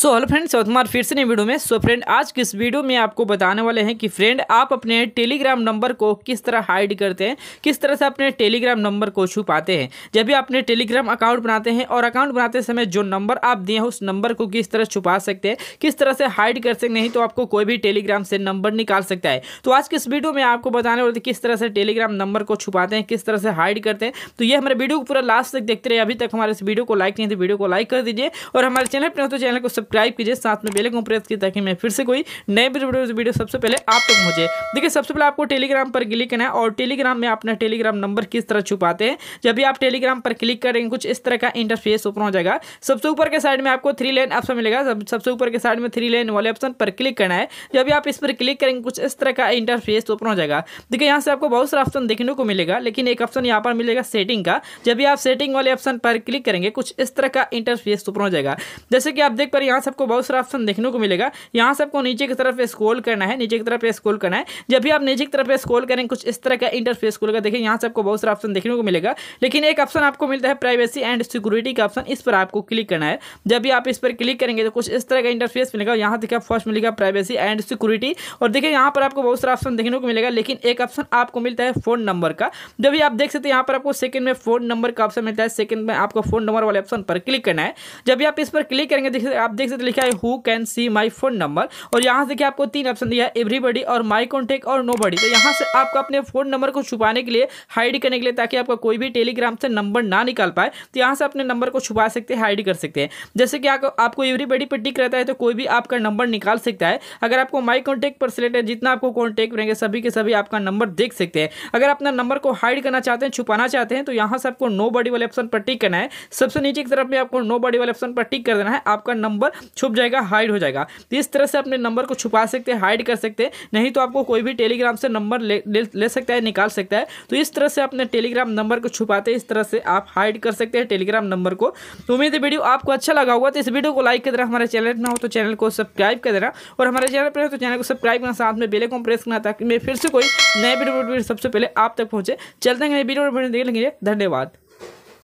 so hello friends तुम्हार फिर से नई वीडियो में सो so, फ्रेंड आज किस वीडियो में आपको बताने वाले हैं कि फ्रेंड आप अपने टेलीग्राम नंबर को किस तरह हाइड करते हैं किस तरह से अपने टेलीग्राम नंबर को छुपाते हैं जब भी अपने टेलीग्राम अकाउंट बनाते हैं और अकाउंट बनाते समय जो नंबर आप दिए हैं उस नंबर को किस तरह छुपा सकते हैं किस तरह से हाइड कर सकते नहीं तो आपको कोई भी टेलीग्राम से नंबर निकाल सकता है तो आज किस वीडियो में आपको बताने वाले किस तरह से टेलीग्राम नंबर को छुपाते हैं किस तरह से हाइड करते हैं तो ये हमारे वीडियो को पूरा लास्ट तक देखते रहे अभी तक हमारे इस वीडियो को लाइक नहीं तो वीडियो को लाइक कर दीजिए और हमारे चैनल पर तो चैनल को सब्सक्राइब कीजिए साथ में बेल को प्रेस कीजिए ताकि मैं फिर से कोई नए वीडियो सबसे पहले आप तक पहुंचे देखिए सबसे पहले आपको टेलीग्राम पर क्लिक करना है और टेलीग्राम में अपना टेलीग्राम नंबर किस तरह छुपाते हैं जब भी आप टेलीग्राम पर क्लिक करेंगे कुछ इस तरह का इंटरफेस ओपन हो जाएगा सबसे ऊपर के साइड में आपको थ्री लाइन ऑप्शन मिलेगा सबसे ऊपर के साइड में थ्री लाइन वाले ऑप्शन पर क्लिक करना है जब भी आप इस पर क्लिक करेंगे कुछ इस तरह का इंटरफेस ओपन हो जाएगा देखिए यहाँ से आपको बहुत सारा ऑप्शन देखने को मिलेगा लेकिन एक ऑप्शन यहाँ पर मिलेगा सेटिंग का जब भी आप सेटिंग वाले ऑप्शन पर क्लिक करेंगे कुछ इस तरह का इंटरफेस ओपन हो जाएगा जैसे कि आप देख पा रहे यहाँ सबको बहुत सारा ऑप्शन देखने को मिलेगा यहाँ सबको नीचे की तरफ स्क्रॉल करना है नीचे की तरफ स्क्रॉल करना है जब भी आप नीचे की तरफ स्क्रॉल करेंगे कुछ इस तरह का इंटरफेस खुलेगा देखिए यहाँ सबको बहुत सारा ऑप्शन देखने को मिलेगा लेकिन एक ऑप्शन आपको मिलता है प्राइवेसी एंड सिक्योरिटी का ऑप्शन इस पर आपको क्लिक करना है जब भी आप इस पर क्लिक करेंगे तो कुछ इस तरह का इंटरफेस मिलेगा यहाँ देखिए फर्स्ट मिलेगा प्राइवेसी एंड सिक्योरिटी और देखिए यहाँ पर आपको बहुत सारा ऑप्शन देखने को मिलेगा लेकिन एक ऑप्शन आपको मिलता है फोन नंबर का जब भी आप देख सकते हैं यहाँ पर आपको सेकंड में फोन नंबर का ऑप्शन मिलता है सेकंड में आपको फोन नंबर वाले ऑप्शन पर क्लिक करना है जब भी आप इस पर क्लिक करेंगे देखिए आप देख सकते लिखा है who can see my phone number और यहाँ से आपको तीन ऑप्शन दिया है एवरीबडी और माई कॉन्टेक्ट और नो तो यहाँ से आपको अपने फोन नंबर को छुपाने के लिए हाइड करने के लिए ताकि आपका कोई भी टेलीग्राम से नंबर ना निकाल पाए तो यहाँ से अपने नंबर को छुपा सकते हैं हाइड कर सकते हैं जैसे कि आपको एवरीबडी पर टिक रहता है तो कोई भी आपका नंबर निकाल सकता है अगर आपको माई कॉन्टेक्ट पर सिलेक्ट है जितना आपको कॉन्टेक्ट रहेंगे सभी के सभी आपका नंबर देख सकते हैं अगर अपना नंबर को हाइड करना चाहते हैं छुपाना चाहते हैं तो यहाँ से आपको नो वाले ऑप्शन पर टिक करना है सबसे नीचे की तरफ में आपको नो वाले ऑप्शन पर टिक कर देना है आपका नंबर छुप जाएगा हाइड हो जाएगा तो इस तरह से अपने नंबर को छुपा सकते हैं हाइड कर सकते हैं नहीं तो आपको कोई भी टेलीग्राम से नंबर ले, ले, ले सकता है निकाल सकता है तो इस तरह से अपने टेलीग्राम नंबर को छुपाते इस तरह से आप हाइड कर सकते हैं टेलीग्राम नंबर को तो उम्मीद है वीडियो आपको अच्छा लगा होगा तो इस वीडियो को लाइक कर देना हमारे चैनल ना हो तो चैनल को सब्सक्राइब कर देना और हमारे चैनल पर तो चैनल को सब्सक्राइब करना साथ में बेले को प्रेस करना ताकि मैं फिर से कोई नए वीडियो सबसे पहले आप तक पहुँचे चलते हैं वीडियो देख लेंगे धन्यवाद